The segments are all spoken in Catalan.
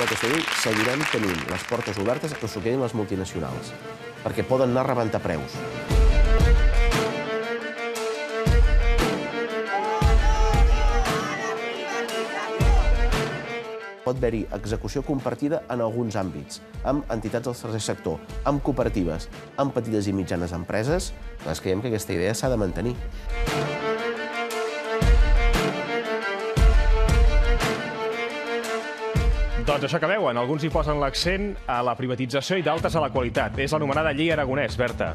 per la seguirem tenint les portes obertes que s'ho quedin les multinacionals, perquè poden anar a rebentar preus. pot haver-hi execució compartida en alguns àmbits, amb entitats del tercer sector, amb cooperatives, amb petites i mitjanes empreses, nosaltres creiem que aquesta idea s'ha de mantenir. Doncs això que veuen, alguns hi posen l'accent a la privatització i d'altres a la qualitat. És l'anomenada llei aragonès, Berta.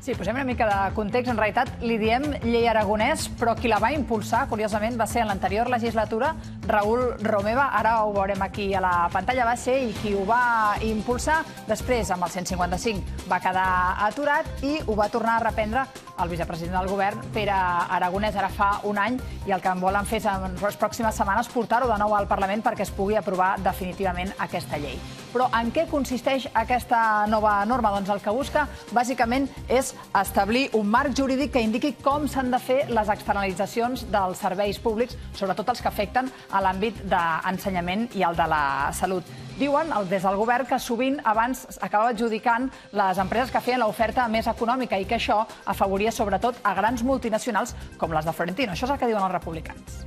Sí, posem una mica de context. En realitat, li diem llei aragonès, però qui la va impulsar, curiosament, va ser en l'anterior legislatura Raül Romeva. Ara ho veurem aquí a la pantalla. Va ser ell qui ho va impulsar. Després, amb el 155, va quedar aturat i ho va tornar a reprendre el vicepresident del govern, Pere Aragonès, ara fa un any, i el que en volen fer en les pròximes setmanes portar-ho de nou al Parlament perquè es pugui aprovar definitivament aquesta llei. Però en què consisteix aquesta nova norma? Doncs el que busca, bàsicament, és establir un marc jurídic que indiqui com s'han de fer les externalitzacions dels serveis públics, sobretot els que afecten a l'àmbit d'ensenyament i el de la salut. Diuen des del govern que sovint abans acabava adjudicant les empreses que feien l'oferta més econòmica i que això afavoria sobretot a grans multinacionals com les de Florentino. Això és el que diuen els republicans.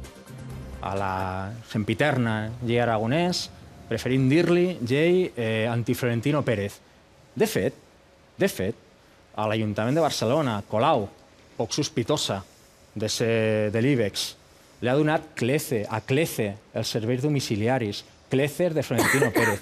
A la sempiterna Llei Aragonès preferim dir-li Llei eh, anti-Florentino Pérez. De fet, de fet, a l'Ajuntament de Barcelona, Colau, poc sospitosa de, de l'IBEX, li ha donat clece, a clece els serveis domiciliaris, Clecer de Florentino Pérez.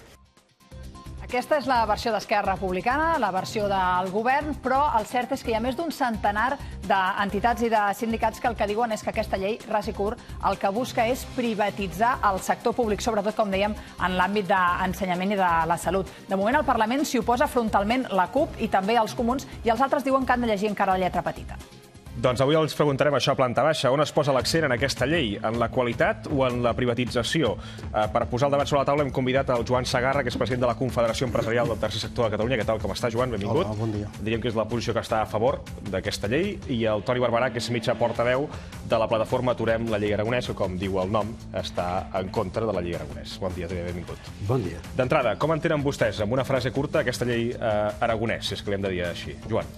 Aquesta és la versió d'Esquerra Republicana, la versió del govern, però el cert és que hi ha més d'un centenar d'entitats i de sindicats que el que diuen és que aquesta llei, ras i curt, el que busca és privatitzar el sector públic, sobretot, com dèiem, en l'àmbit d'ensenyament i de la salut. De moment, el Parlament s'hi oposa frontalment la CUP i també els comuns, i els altres diuen que han de llegir encara la lletra petita. Doncs avui els preguntarem això a planta baixa. On es posa l'accent en aquesta llei? En la qualitat o en la privatització? Eh, per posar el debat sobre la taula hem convidat el Joan Sagarra, que és president de la Confederació Empresarial del Tercer Sector de Catalunya. Què tal, com està, Joan? Benvingut. Hola, bon dia. Diríem que és la posició que està a favor d'aquesta llei. I el Toni Barberà, que és mitja portaveu de la plataforma Aturem la llei aragonès, que, com diu el nom, està en contra de la llei aragonès. Bon dia, Toni, benvingut. Bon dia. D'entrada, com entenen vostès, amb una frase curta, aquesta llei eh, aragonès, si és que l'hem de dir així? Joan.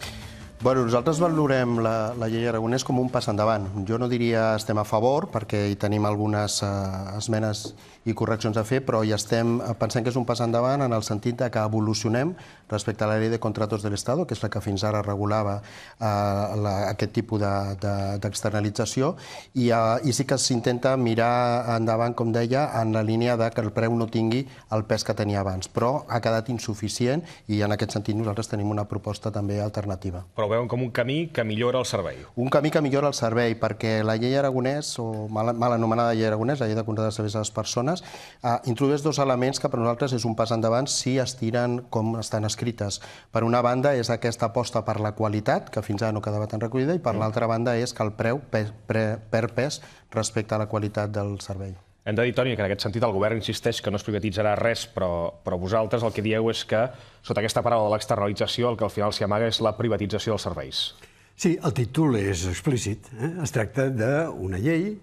Bueno, nosaltres valorem la, la llei Aragonès com un pas endavant. Jo no diria estem a favor, perquè hi tenim algunes eh, esmenes i correccions a fer, però hi estem, eh, pensant que és un pas endavant en el sentit de que evolucionem respecte a la llei de contratos de l'Estat, que és la que fins ara regulava eh, la, aquest tipus d'externalització, de, de, i, eh, i sí que s'intenta mirar endavant, com deia, en la línia de que el preu no tingui el pes que tenia abans, però ha quedat insuficient i en aquest sentit nosaltres tenim una proposta també alternativa. Però veuen com un camí que millora el servei. Un camí que millora el servei, perquè la llei aragonès, o mal, mal anomenada llei aragonès, la llei de contra de serveis a les persones, eh, introdueix dos elements que per nosaltres és un pas endavant si es tiren com estan escrites. Per una banda és aquesta aposta per la qualitat, que fins ara no quedava tan recollida, i per mm. l'altra banda és que el preu per pes respecte a la qualitat del servei. Hem de dir, Toni, que en aquest sentit el govern insisteix que no es privatitzarà res, però, però vosaltres el que dieu és que, sota aquesta paraula de l'externalització, el que al final s'hi amaga és la privatització dels serveis. Sí, el títol és explícit. Eh? Es tracta d'una llei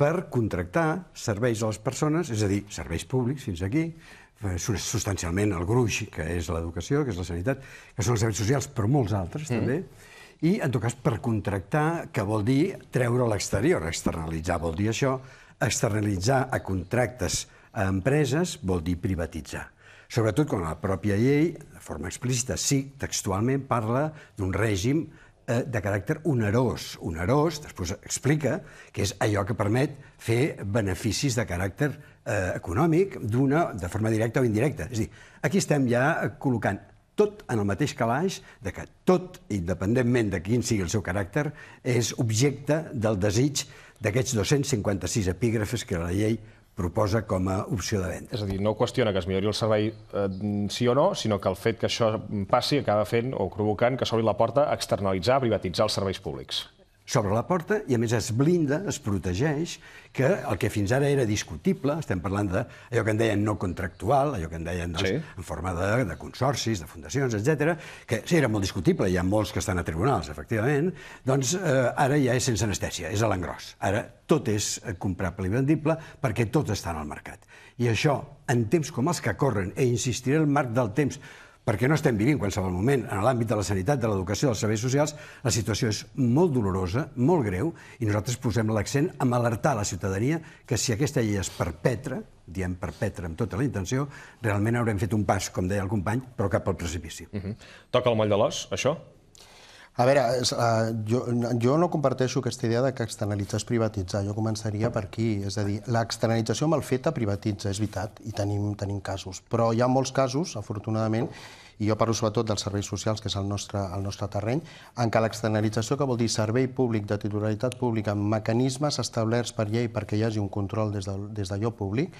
per contractar serveis a les persones, és a dir, serveis públics fins aquí, eh, substancialment el gruix, que és l'educació, que és la sanitat, que són els serveis socials, però molts altres, mm. també, i, en tot cas, per contractar, que vol dir treure a l'exterior, externalitzar vol dir això, Externalitzar a contractes a empreses vol dir privatitzar. Sobretot quan la pròpia llei, de forma explícita, sí, textualment, parla d'un règim eh, de caràcter onerós. Onerós, després explica, que és allò que permet fer beneficis de caràcter eh, econòmic d'una de forma directa o indirecta. És a dir, aquí estem ja col·locant tot en el mateix calaix, de que tot, independentment de quin sigui el seu caràcter, és objecte del desig d'aquests 256 epígrafes que la llei proposa com a opció de venda. És a dir, no qüestiona que es millori el servei eh, sí o no, sinó que el fet que això passi acaba fent o provocant que s'obri la porta a externalitzar, a privatitzar els serveis públics sobre la porta i, a més, es blinda, es protegeix, que el que fins ara era discutible, estem parlant d'allò que en deien no contractual, allò que en deien doncs, sí. en forma de, de consorcis, de fundacions, etc, que sí, era molt discutible, hi ha molts que estan a tribunals, efectivament, doncs eh, ara ja és sense anestèsia, és a l'engròs. Ara tot és eh, comprable i vendible perquè tot està en el mercat. I això, en temps com els que corren, e insistiré el marc del temps, perquè no estem vivint en qualsevol moment en l'àmbit de la sanitat, de l'educació, dels serveis socials, la situació és molt dolorosa, molt greu, i nosaltres posem l'accent en alertar la ciutadania que si aquesta llei es perpetra, diem perpetra amb tota la intenció, realment haurem fet un pas, com deia el company, però cap al precipici. Uh mhm. -huh. Toca el moll de l'os, això? A veure, eh, jo, jo no comparteixo aquesta idea de que externalitzar és privatitzar. Jo començaria per aquí. És a dir, l'externalització mal feta privatitza, és veritat, i tenim, tenim casos. Però hi ha molts casos, afortunadament, i jo parlo sobretot dels serveis socials, que és el nostre, el nostre terreny, en què l'externalització, que vol dir servei públic de titularitat pública, amb mecanismes establerts per llei perquè hi hagi un control des d'allò de, des públic,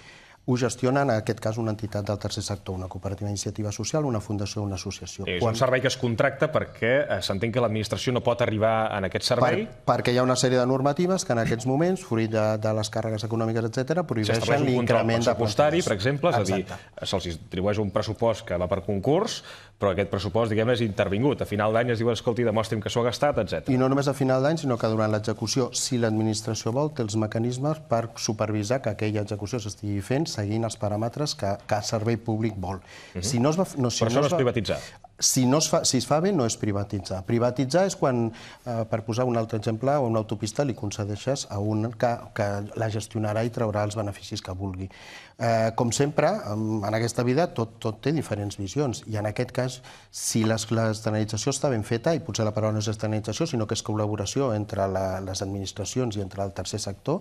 ho gestionen, en aquest cas, una entitat del tercer sector, una cooperativa d'iniciativa social, una fundació o una associació. És Quan... un servei que es contracta perquè eh, s'entén que l'administració no pot arribar en aquest servei? Per, perquè hi ha una sèrie de normatives que en aquests moments, fruit de, de les càrregues econòmiques, etc, prohibeixen l'increment de pressupostari, per exemple, és Exacte. a dir, se'ls distribueix un pressupost que va per concurs, però aquest pressupost, diguem és intervingut. A final d'any es diu, escolti, demostri'm que s'ho ha gastat, etc. I no només a final d'any, sinó que durant l'execució, si l'administració vol, té els mecanismes per supervisar que aquella execució s'estigui fent seguint els paràmetres que, que servei públic vol. Uh mhm. -huh. si no es va, no, si no això no és privatitzar si, no es fa, si es fa bé, no és privatitzar. Privatitzar és quan, eh, per posar un altre exemple, a una autopista li concedeixes a un que, que la gestionarà i traurà els beneficis que vulgui. Eh, com sempre, en aquesta vida tot, tot té diferents visions i en aquest cas, si l'externalització està ben feta, i potser la paraula no és externalització, sinó que és col·laboració entre la, les administracions i entre el tercer sector,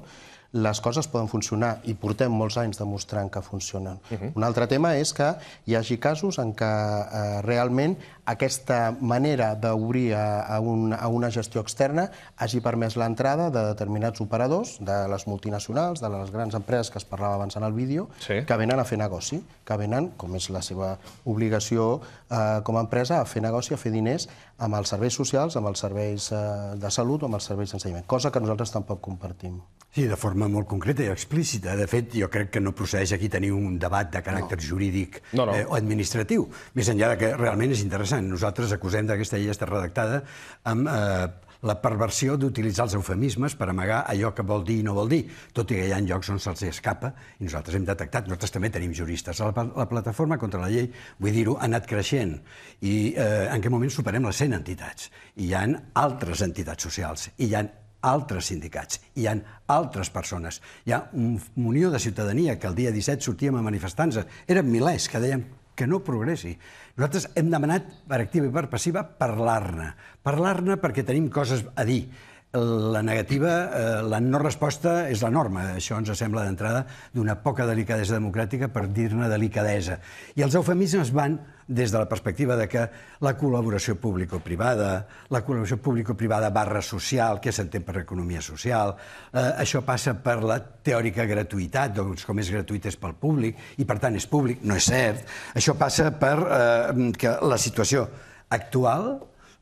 les coses poden funcionar i portem molts anys demostrant que funcionen. Uh mhm. -huh. Un altre tema és que hi hagi casos en què eh, realment aquesta manera d'obrir a, a, una, a una gestió externa hagi permès l'entrada de determinats operadors, de les multinacionals, de les grans empreses que es parlava abans en el vídeo, sí. que venen a fer negoci, que venen, com és la seva obligació eh, com a empresa, a fer negoci, a fer diners amb els serveis socials, amb els serveis eh, de salut o amb els serveis d'ensenyament, cosa que nosaltres tampoc compartim. Sí, de forma molt concreta i explícita. De fet, jo crec que no procedeix aquí tenir un debat de caràcter no. jurídic no, no. Eh, o administratiu, més enllà de que realment és interessant interessant. Nosaltres acusem d'aquesta llei estar redactada amb eh, la perversió d'utilitzar els eufemismes per amagar allò que vol dir i no vol dir, tot i que hi ha llocs on se'ls escapa, i nosaltres hem detectat, nosaltres també tenim juristes. La, la plataforma contra la llei, vull dir-ho, ha anat creixent, i eh, en aquest moment superem les 100 entitats. I hi ha altres entitats socials, i hi ha altres sindicats, hi han altres persones. Hi ha un, una de ciutadania que el dia 17 sortíem a manifestar-nos. Eren milers que dèiem que no progressi. Nosaltres hem demanat, per activa i per passiva, parlar-ne. Parlar-ne perquè tenim coses a dir la negativa, eh, la no resposta és la norma. Això ens sembla d'entrada d'una poca delicadesa democràtica per dir-ne delicadesa. I els eufemismes van des de la perspectiva de que la col·laboració público-privada, la col·laboració público-privada barra social, què s'entén per economia social, eh, això passa per la teòrica gratuïtat, doncs com és gratuït és pel públic, i per tant és públic, no és cert. Això passa per eh, que la situació actual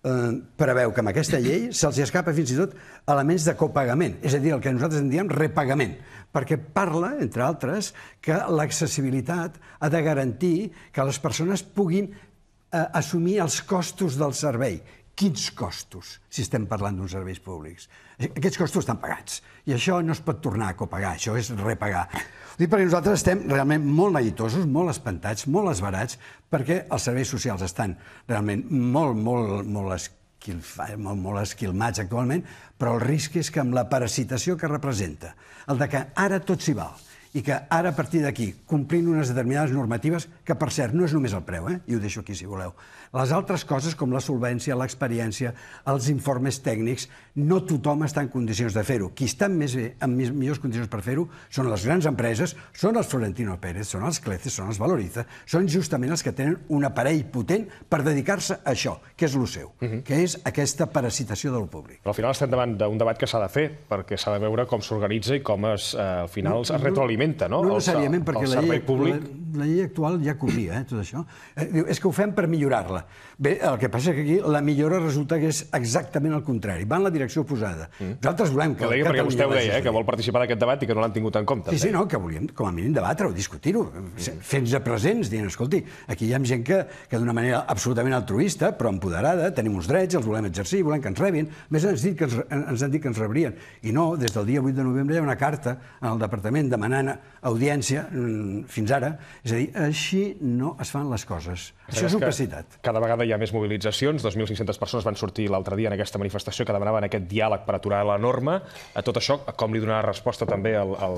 Eh, preveu que amb aquesta llei se'ls escapa fins i tot elements de copagament, és a dir, el que nosaltres en diem repagament, perquè parla, entre altres, que l'accessibilitat ha de garantir que les persones puguin eh, assumir els costos del servei. Quins costos, si estem parlant d'uns serveis públics? Aquests costos estan pagats. I això no es pot tornar a copagar, això és repagar. Ho dic perquè nosaltres estem realment molt neguitosos, molt espantats, molt esbarats, perquè els serveis socials estan realment molt, molt, molt molt, molt esquilmats actualment, però el risc és que amb la parasitació que representa, el de que ara tot s'hi val, i que ara, a partir d'aquí, complint unes determinades normatives, que, per cert, no és només el preu, eh? i ho deixo aquí, si voleu, les altres coses, com la solvència, l'experiència, els informes tècnics, no tothom està en condicions de fer-ho. Qui estan més bé, en millors condicions per fer-ho, són les grans empreses, són els Florentino Pérez, són els Cleces, són els Valoriza, són justament els que tenen un aparell potent per dedicar-se a això, que és el seu, uh mhm. -huh. que és aquesta parasitació del públic. Però al final estem davant d'un debat que s'ha de fer, perquè s'ha de veure com s'organitza i com es, eh, al final no, es retroalimenta, no? No necessàriament, perquè el la llei, públic... la, la llei actual ja cobria eh, tot això. Eh, diu, és que ho fem per millorar-la. Bé, el que passa és que aquí la millora resulta que és exactament el contrari, va en la direcció oposada. Mm. Nosaltres volem que... deia perquè vostè ho deia, eh, que vol participar en aquest debat i que no l'han tingut en compte. Sí, sí, eh? no, que volíem com a mínim debatre-ho, discutir-ho, mm. fent se presents, dient, escolti, aquí hi ha gent que, que d'una manera absolutament altruista, però empoderada, tenim uns drets, els volem exercir, volem que ens rebin, més ens, dit que ens, ens han dit que ens rebrien. I no, des del dia 8 de novembre hi ha una carta al departament demanant audiència, mm, fins ara, és a dir, així no es fan les coses. Això és opacitat. Cada cada vegada hi ha més mobilitzacions. 2.500 persones van sortir l'altre dia en aquesta manifestació que demanaven aquest diàleg per aturar la norma. A tot això, com li donarà resposta també al, al,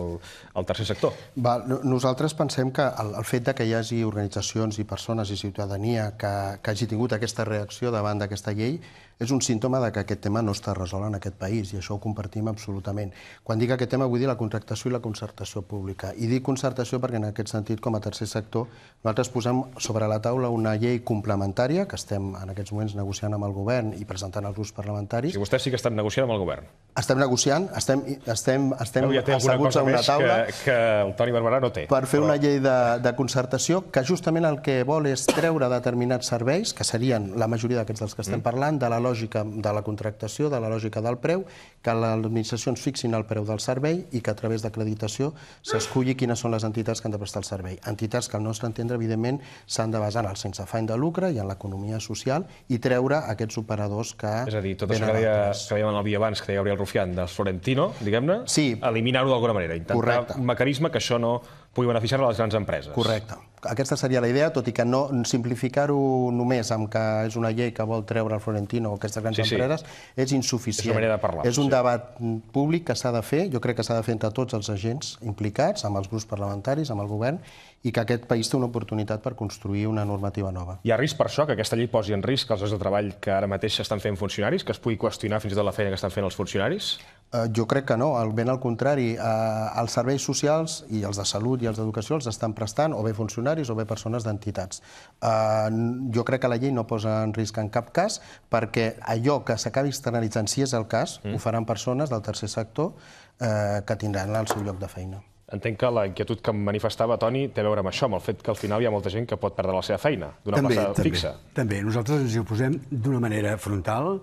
al tercer sector? Va, nosaltres pensem que el, el fet de que hi hagi organitzacions i persones i ciutadania que, que hagi tingut aquesta reacció davant d'aquesta llei és un símptoma de que aquest tema no està resolt en aquest país i això ho compartim absolutament. Quan dic aquest tema vull dir la contractació i la concertació pública. I dic concertació perquè en aquest sentit, com a tercer sector, nosaltres posem sobre la taula una llei complementària parlamentària, que estem en aquests moments negociant amb el govern i presentant als grups parlamentaris. Si vostès sí que estan negociant amb el govern. Estem negociant, estem, estem, estem no, ja asseguts a una taula... Que, que el Toni Barberà no té. Per fer però... una llei de, de concertació que justament el que vol és treure determinats serveis, que serien la majoria d'aquests dels que estem mm. parlant, de la lògica de la contractació, de la lògica del preu, que les administracions fixin el preu del servei i que a través d'acreditació s'esculli quines són les entitats que han de prestar el servei. Entitats que, al nostre entendre, evidentment, s'han de basar en el sense afany de lucre i en l'economia social i treure aquests operadors que... És a dir, tot això que, deia, que dèiem en el dia abans, que deia Gabriel Rufián, del Florentino, diguem-ne, sí. eliminar-ho d'alguna manera, intentar Correcte. un mecanisme que això no pugui beneficiar les grans empreses. Correcte. Aquesta seria la idea, tot i que no simplificar-ho només amb que és una llei que vol treure el Florentino o aquestes grans sí, sí. empreses és insuficient. És una manera de parlar. És un sí. debat públic que s'ha de fer, jo crec que s'ha de fer entre tots els agents implicats, amb els grups parlamentaris, amb el govern, i que aquest país té una oportunitat per construir una normativa nova. Hi ha risc per això que aquesta llei posi en risc els llocs de treball que ara mateix estan fent funcionaris, que es pugui qüestionar fins i tot la feina que estan fent els funcionaris? Eh, jo crec que no, al ben al contrari. Eh, els serveis socials, i els de salut i els d'educació, els estan prestant o bé funcionaris o bé persones d'entitats. Eh, jo crec que la llei no posa en risc en cap cas, perquè allò que s'acabi externalitzant, si és el cas, mm. ho faran persones del tercer sector eh, que tindran el seu lloc de feina. Entenc que la inquietud que manifestava Toni té a veure amb això, amb el fet que al final hi ha molta gent que pot perdre la seva feina d'una plaça també, fixa. També, nosaltres ens hi oposem d'una manera frontal,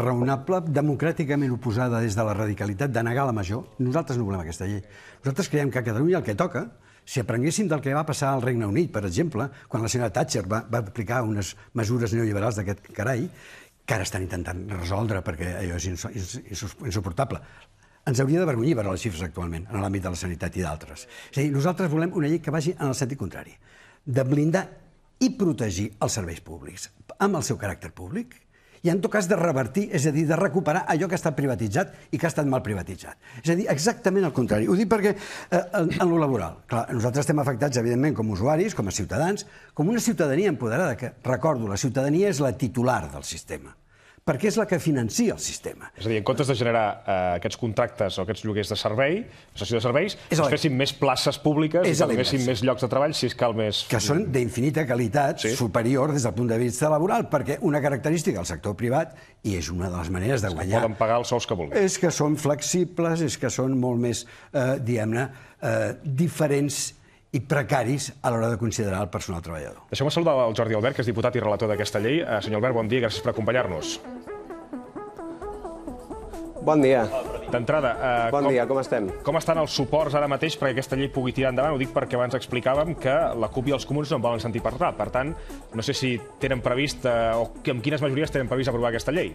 raonable, democràticament oposada des de la radicalitat de negar la major. Nosaltres no volem aquesta llei. Nosaltres creiem que a Catalunya el que toca si aprenguéssim del que va passar al Regne Unit, per exemple, quan la senyora Thatcher va, va aplicar unes mesures neoliberals d'aquest carai, que ara estan intentant resoldre perquè allò és insuportable ens hauria d'avergonyir veure les xifres actualment en l'àmbit de la sanitat i d'altres. És a dir, nosaltres volem una llei que vagi en el sentit contrari, de blindar i protegir els serveis públics amb el seu caràcter públic i, en tot cas, de revertir, és a dir, de recuperar allò que ha estat privatitzat i que ha estat mal privatitzat. És a dir, exactament el contrari. Ho dic perquè eh, en, en lo laboral, clar, nosaltres estem afectats, evidentment, com a usuaris, com a ciutadans, com una ciutadania empoderada, que, recordo, la ciutadania és la titular del sistema perquè és la que financia el sistema. És a dir, en comptes de generar eh, aquests contractes o aquests lloguers de servei, cessió de serveis, es fessin més places públiques és i tinguessin més llocs de treball, si escal més... Que són d'infinita qualitat, sí. superior des del punt de vista laboral, perquè una característica del sector privat, i és una de les maneres de guanyar... poden pagar els sous que vulguin. És que són flexibles, és que són molt més, eh, diguem-ne, eh, diferents i precaris a l'hora de considerar el personal treballador. Deixeu-me saludar el Jordi Albert, que és diputat i relator d'aquesta llei. Eh, senyor Albert, bon dia, gràcies per acompanyar-nos. Bon dia. D'entrada, eh, bon com, dia, com estem? Com estan els suports ara mateix perquè aquesta llei pugui tirar endavant? Ho dic perquè abans explicàvem que la CUP i els comuns no en volen sentir parlar. Per tant, no sé si tenen previst eh, o amb quines majories tenen previst aprovar aquesta llei.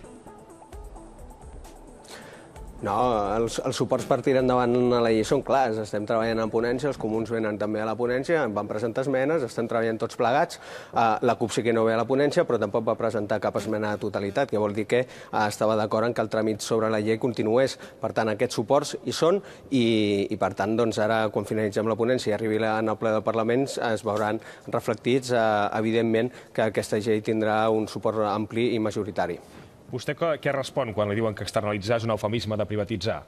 No, els, els suports per tirar endavant a la llei són clars. Estem treballant en ponència, els comuns venen també a la ponència, en van presentar esmenes, estem treballant tots plegats. Uh, la CUP sí que no ve a la ponència, però tampoc va presentar cap esmena a totalitat, que vol dir que uh, estava d'acord en que el tràmit sobre la llei continués. Per tant, aquests suports hi són i, i per tant, doncs, ara, quan finalitzem la ponència i arribi en el ple del Parlament, es veuran reflectits, uh, evidentment, que aquesta llei tindrà un suport ampli i majoritari. Vostè què respon quan li diuen que externalitzar és un eufemisme de privatitzar?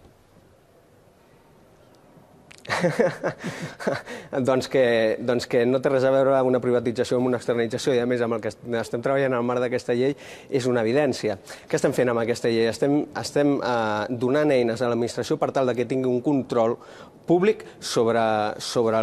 doncs, que, doncs que no té res a veure una privatització amb una externalització i, a més, amb el que estem treballant al marc d'aquesta llei és una evidència. Què estem fent amb aquesta llei? Estem, estem eh, donant eines a l'administració per tal de que tingui un control públic sobre, sobre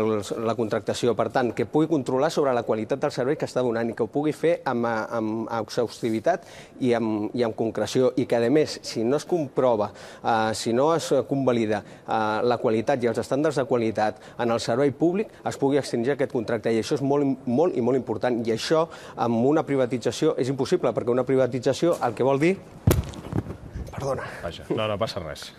la contractació. Per tant, que pugui controlar sobre la qualitat del servei que està donant i que ho pugui fer amb, amb exhaustivitat i amb, i amb concreció. I que, a més, si no es comprova, eh, si no es convalida eh, la qualitat i els estàndards centres de qualitat en el servei públic es pugui extingir aquest contracte. I això és molt, molt i molt important. I això, amb una privatització, és impossible, perquè una privatització el que vol dir... Perdona. Vaja, no, no passa res.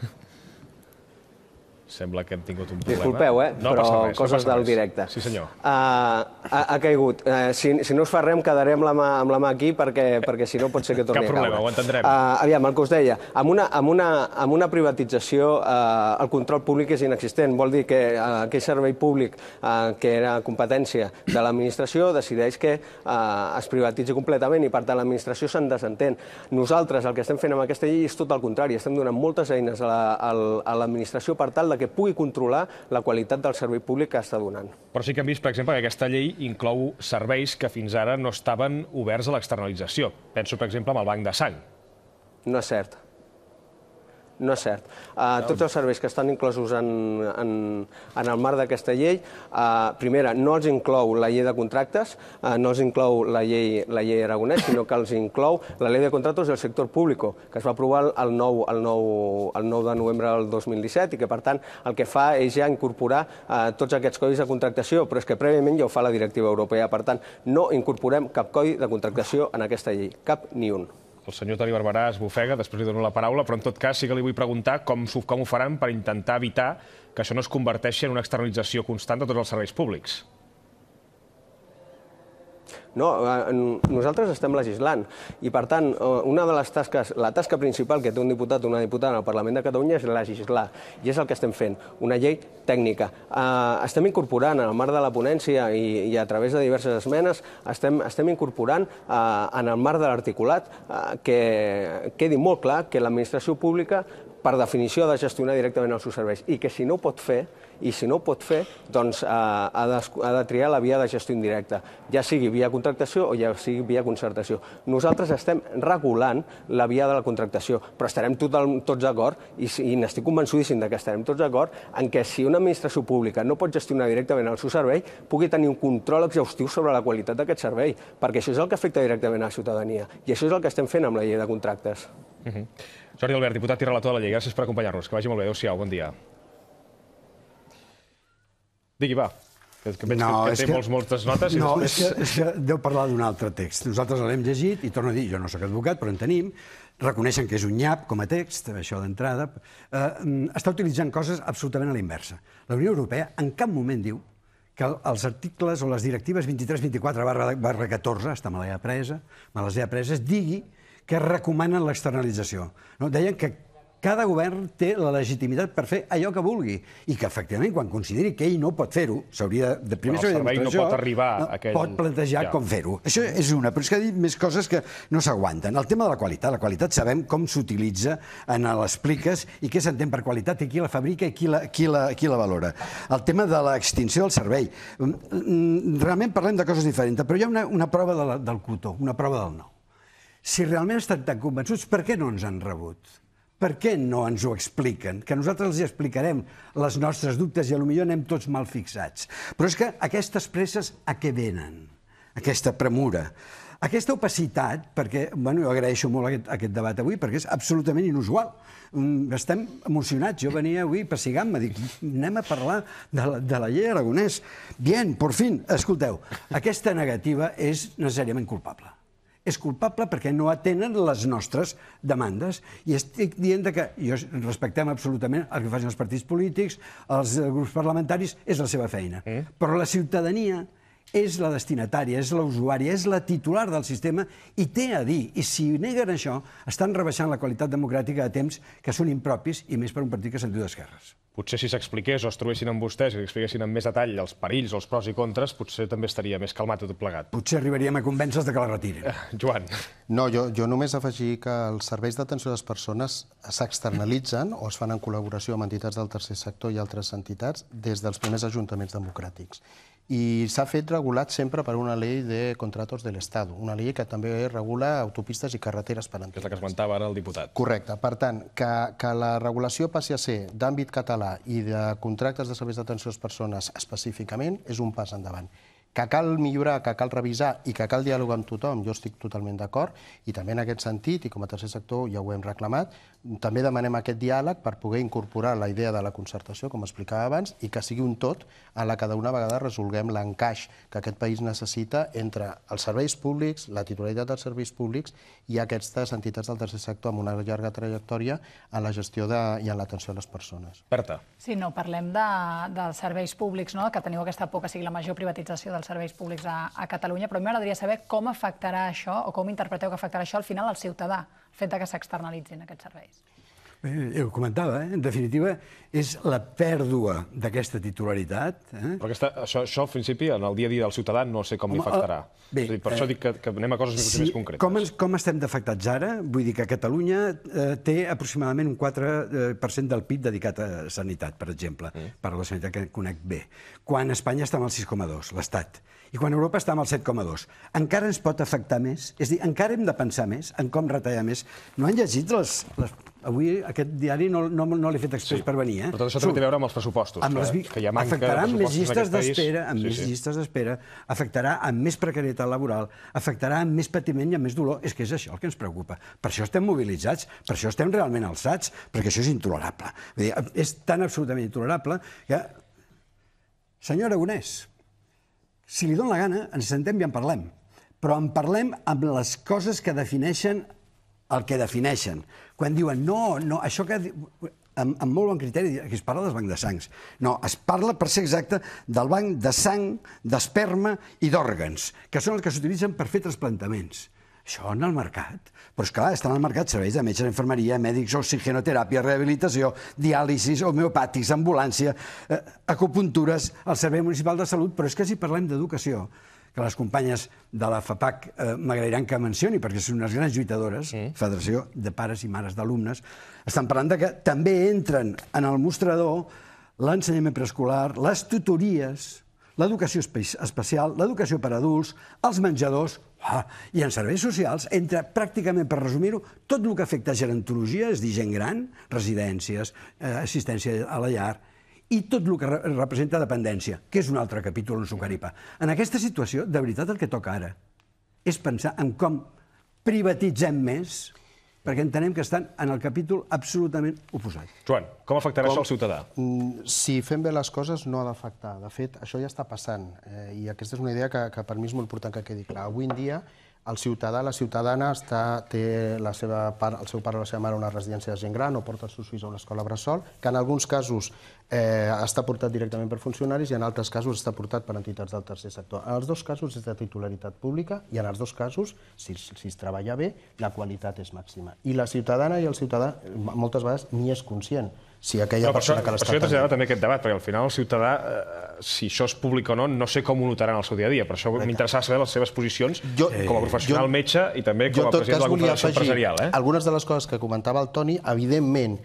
Sembla que hem tingut un problema. Disculpeu, eh? No però res, coses no del res. directe. Sí, senyor. Uh, ha, ha caigut. Uh, si, si no us fa res, em quedaré amb la mà, amb la mà aquí perquè, perquè si no pot ser que torni Cap problema, a caure. ho entendrem. Uh, aviam, el que us deia, amb una, amb una, amb una privatització uh, el control públic és inexistent. Vol dir que uh, aquell servei públic uh, que era competència de l'administració decideix que uh, es privatitzi completament i, per tant, l'administració se'n desentén. Nosaltres el que estem fent amb aquesta llei és tot el contrari. Estem donant moltes eines a l'administració la, a per tal que perquè pugui controlar la qualitat del servei públic que està donant. Però sí que hem vist, per exemple, que aquesta llei inclou serveis que fins ara no estaven oberts a l'externalització. Penso, per exemple, en el banc de sang. No és cert. No és cert. Eh, tots els serveis que estan inclosos en, en, en el marc d'aquesta llei, eh, primera, no els inclou la llei de contractes, eh, no els inclou la llei, la llei aragonès, sinó que els inclou la llei de contractes del sector públic, que es va aprovar el 9, 9 de novembre del 2017 i que, per tant, el que fa és ja incorporar tots aquests codis de contractació, però és que prèviament ja ho fa la directiva europea. Per tant, no incorporem cap codi de contractació en aquesta llei, cap ni un el senyor Toni Barberà es bufega, després li dono la paraula, però en tot cas sí que li vull preguntar com, com ho faran per intentar evitar que això no es converteixi en una externalització constant de tots els serveis públics. No, eh, nosaltres estem legislant i, per tant, eh, una de les tasques, la tasca principal que té un diputat o una diputada en el Parlament de Catalunya és legislar, i és el que estem fent, una llei tècnica. Uh, estem incorporant en el marc de la ponència i, i a través de diverses esmenes, estem, estem incorporant uh, en el marc de l'articulat uh, que quedi molt clar que l'administració pública per definició, ha de gestionar directament els seus serveis i que si no ho pot fer, i si no ho pot fer, doncs eh, ha, de, ha de triar la via de gestió indirecta, ja sigui via contractació o ja sigui via concertació. Nosaltres estem regulant la via de la contractació, però estarem tot, tots d'acord, i, i n'estic convençudíssim que estarem tots d'acord, en que si una administració pública no pot gestionar directament el seu servei, pugui tenir un control exhaustiu sobre la qualitat d'aquest servei, perquè això és el que afecta directament a la ciutadania, i això és el que estem fent amb la llei de contractes. Uh mhm. -huh. Jordi Albert, diputat i relator de la llei, gràcies per acompanyar-nos. Que vagi molt bé. Adéu-siau, bon dia. Digui, va. Que, que no, que, que té Molts, moltes notes. I no, després... és, que, és que deu parlar d'un altre text. Nosaltres l'hem llegit i torno a dir, jo no sóc advocat, però en tenim, reconeixen que és un nyap com a text, això d'entrada, eh, mm, està utilitzant coses absolutament a la inversa. La Unió Europea en cap moment diu que els articles o les directives 23, 24, barra, barra 14, està me l'he apresa, me les he apreses, digui que recomanen l'externalització. No? Deien que cada govern té la legitimitat per fer allò que vulgui i que, efectivament, quan consideri que ell no pot fer-ho, s'hauria de... de primer però el servei no això, pot arribar no, a aquell... Pot plantejar ja. com fer-ho. Això és una, però és que ha dit més coses que no s'aguanten. El tema de la qualitat, la qualitat sabem com s'utilitza en les pliques i què s'entén per qualitat i qui la fabrica i qui la, qui la, qui la valora. El tema de l'extinció del servei. Mm, mm, realment parlem de coses diferents, però hi ha una, una prova de la, del cotó, una prova del no. Si realment estan tan convençuts, per què no ens han rebut? Per què no ens ho expliquen? Que nosaltres els explicarem les nostres dubtes i potser anem tots mal fixats. Però és que aquestes presses a què venen? Aquesta premura. Aquesta opacitat, perquè bueno, jo agraeixo molt aquest, aquest debat avui, perquè és absolutament inusual. Mm, estem emocionats. Jo venia avui pessigant-me, dic, anem a parlar de la, de la llei aragonès. Bien, por fin, escolteu, aquesta negativa és necessàriament culpable és culpable perquè no atenen les nostres demandes. I estic dient que jo respectem absolutament el que facin els partits polítics, els eh, grups parlamentaris, és la seva feina. Eh? Però la ciutadania és la destinatària, és l'usuària, és la titular del sistema i té a dir. I si neguen això, estan rebaixant la qualitat democràtica a temps que són impropis i més per un partit que se'n diu d'esquerres. Potser si s'expliqués o es trobessin amb vostès i si expliquessin amb més detall els perills o els pros i contres, potser també estaria més calmat tot plegat. Potser arribaríem a convèncer de que la retirin. Eh, Joan. No, jo, jo només afegir que els serveis d'atenció a les persones s'externalitzen o es fan en col·laboració amb entitats del tercer sector i altres entitats des dels primers ajuntaments democràtics i s'ha fet regulat sempre per una llei de contratos de l'Estat, una llei que també regula autopistes i carreteres per entitats. És la que esmentava ara el diputat. Correcte. Per tant, que, que la regulació passi a ser d'àmbit català i de contractes de serveis d'atenció a les persones específicament és un pas endavant que cal millorar, que cal revisar i que cal dialogar amb tothom, jo estic totalment d'acord, i també en aquest sentit, i com a tercer sector ja ho hem reclamat, també demanem aquest diàleg per poder incorporar la idea de la concertació, com explicava abans, i que sigui un tot en la que d'una vegada resolguem l'encaix que aquest país necessita entre els serveis públics, la titularitat dels serveis públics i aquestes entitats del tercer sector amb una llarga trajectòria en la gestió de, i en l'atenció a les persones. Berta. Sí, no, parlem de, dels serveis públics, no? que teniu aquesta por que sigui la major privatització dels serveis públics a, a Catalunya, però m'agradaria saber com afectarà això o com interpreteu que afectarà això al final al ciutadà fet que s'externalitzin aquests serveis eh, ho comentava, eh? en definitiva, és la pèrdua d'aquesta titularitat. Eh? Però aquesta, això, això, al principi, en el dia a dia del ciutadà, no sé com li oh, afectarà. Bé, dir, per eh, això dic que, que anem a coses sí, més concretes. Com, ens, com estem defectats ara? Vull dir que Catalunya eh, té aproximadament un 4% eh, del PIB dedicat a sanitat, per exemple, mm. per la sanitat que conec bé, quan Espanya està amb el 6,2, l'Estat, i quan Europa està amb el 7,2. Encara ens pot afectar més? És dir, encara hem de pensar més en com retallar més. No han llegit les, les Avui aquest diari no, no, no l'he fet express sí. per venir. Eh? Però tot això també té a veure amb els pressupostos. Amb les... que, que hi ha manca afectarà amb més llistes d'espera, amb sí, més sí. llistes d'espera, afectarà amb més precarietat laboral, afectarà amb més patiment i amb més dolor. És que és això el que ens preocupa. Per això estem mobilitzats, per això estem realment alçats, perquè això és intolerable. Vull dir, és tan absolutament intolerable que... Senyor Aragonès, si li dóna la gana, ens sentem i en parlem. Però en parlem amb les coses que defineixen el que defineixen. Quan diuen, no, no, això que... Amb, amb molt bon criteri, que es parla dels bancs de sangs. No, es parla, per ser exacte, del banc de sang, d'esperma i d'òrgans, que són els que s'utilitzen per fer trasplantaments. Això en el mercat. Però, esclar, estan al mercat serveis de metges, infermeria, mèdics, oxigenoteràpia, rehabilitació, diàlisis, homeopàtics, ambulància, eh, acupuntures, el Servei Municipal de Salut, però és que si parlem d'educació, que les companyes de la FAPAC eh, m'agrairan que mencioni, perquè són unes grans lluitadores, Federació de Pares i Mares d'Alumnes, estan parlant de que també entren en el mostrador l'ensenyament preescolar, les tutories, l'educació especial, l'educació per adults, els menjadors, ah, i en serveis socials entra pràcticament, per resumir-ho, tot el que afecta a gerontologia, és dir, gent gran, residències, eh, assistència a la llar, i tot el que re representa dependència, que és un altre capítol en Sucaripa. En aquesta situació, de veritat, el que toca ara és pensar en com privatitzem més perquè entenem que estan en el capítol absolutament oposat. Joan, com afectarà com, això al ciutadà? Mm, si fem bé les coses, no ha d'afectar. De fet, això ja està passant, eh, i aquesta és una idea que, que per mi és molt important que quedi clar. Avui en dia, el ciutadà, la ciutadana, està, té la seva part, el seu pare o la seva mare una residència de gent gran o porta els seus fills a una escola bressol, que en alguns casos eh, està portat directament per funcionaris i en altres casos està portat per entitats del tercer sector. En els dos casos és de titularitat pública i en els dos casos, si, si es treballa bé, la qualitat és màxima. I la ciutadana i el ciutadà moltes vegades ni és conscient si aquella no, persona això, que l'està... Per això he també aquest debat, perquè al final el ciutadà, eh, si això és públic o no, no sé com ho notaran al seu dia a dia, per això m'interessava saber les seves posicions jo, com a eh, professional jo, metge i també com a president de la Confederació Empresarial. Eh? Algunes de les coses que comentava el Toni, evidentment,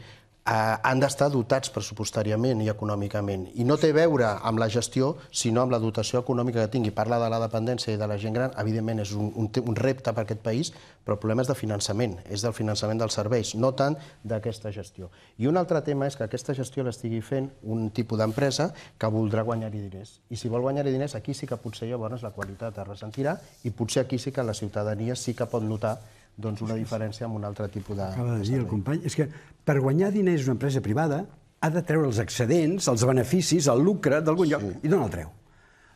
Eh, han d'estar dotats pressupostàriament i econòmicament. I no té a veure amb la gestió, sinó amb la dotació econòmica que tingui. Parla de la dependència i de la gent gran, evidentment és un, un, un repte per aquest país, però el problema és de finançament, és del finançament dels serveis, no tant d'aquesta gestió. I un altre tema és que aquesta gestió l'estigui fent un tipus d'empresa que voldrà guanyar-hi diners. I si vol guanyar-hi diners, aquí sí que potser llavors la qualitat es ressentirà i potser aquí sí que la ciutadania sí que pot notar doncs, una diferència amb un altre tipus de... Acaba de dir el company, és que per guanyar diners una empresa privada ha de treure els excedents, els beneficis, el lucre d'algun sí. lloc, i d'on el treu?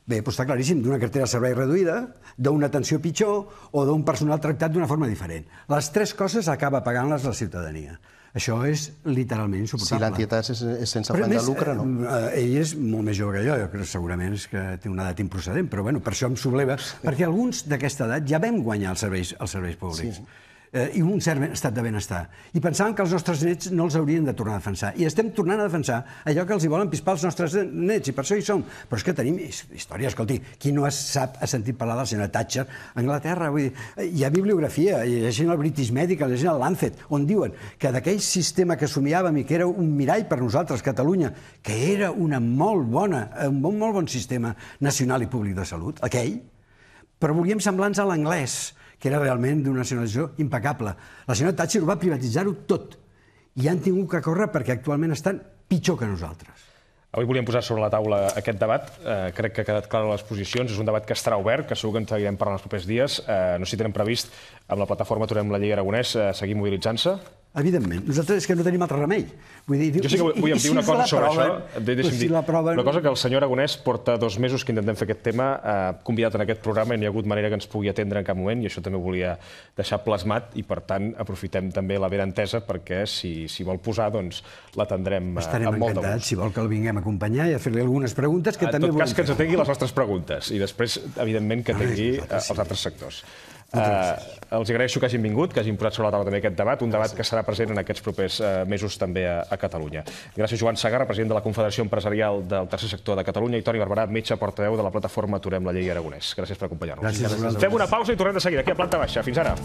Bé, doncs està claríssim, d'una cartera de servei reduïda, d'una atenció pitjor o d'un personal tractat d'una forma diferent. Les tres coses acaba pagant-les la ciutadania. Això és literalment insuportable. Si l'entitat és, és sense afany de lucre, no? Eh, eh, ell és molt més jove que jo, jo crec segurament és que té una edat improcedent, però bueno, per això em subleva, sí. perquè alguns d'aquesta edat ja vam guanyar els serveis, els serveis públics. Sí eh, i un cert estat de benestar. I pensàvem que els nostres nets no els haurien de tornar a defensar. I estem tornant a defensar allò que els hi volen pispar els nostres nets, i per això hi som. Però és que tenim història, escolti, qui no es sap, ha sentit parlar de la senyora Thatcher a Anglaterra? Vull dir, eh, hi ha bibliografia, gent el British Medical, gent el Lancet, on diuen que d'aquell sistema que somiàvem i que era un mirall per nosaltres, Catalunya, que era una molt bona, un bon, molt bon sistema nacional i públic de salut, aquell, però volíem semblants a l'anglès, que era realment d'una nacionalització impecable. La senyora Thatcher ho va privatitzar-ho tot i han tingut que córrer perquè actualment estan pitjor que nosaltres. Avui volíem posar sobre la taula aquest debat. Eh, crec que ha quedat clar les posicions. És un debat que estarà obert, que segur que en seguirem parlant els propers dies. Eh, no sé si tenen previst, amb la plataforma Torem la Llei Aragonès, eh, seguir mobilitzant-se. Evidentment. Nosaltres és que no tenim altre remei. Vull dir, jo sí que vull, dir una si cosa sobre això. De, si dir, proven... Una cosa que el senyor Aragonès porta dos mesos que intentem fer aquest tema, eh, convidat en aquest programa, i no hi ha hagut manera que ens pugui atendre en cap moment, i això també ho volia deixar plasmat, i per tant aprofitem també la vera entesa, perquè si, si vol posar, doncs l'atendrem eh, amb molt de gust. Si vol que el vinguem a acompanyar i a fer-li algunes preguntes que en també volem En tot cas, que ens atengui les nostres preguntes, i després, evidentment, que atengui eh, els altres sectors. Eh, els agraeixo que hagin vingut, que hagin posat sobre la taula també aquest debat, un debat que serà present en aquests propers uh, mesos també a, a Catalunya. Gràcies, Joan Sagarra, president de la Confederació Empresarial del Tercer Sector de Catalunya, i Toni Barberà, metge portaveu de la plataforma Aturem la Llei Aragonès. Gràcies per acompanyar-nos. Fem una pausa i tornem de seguida aquí a Planta Baixa. Fins ara.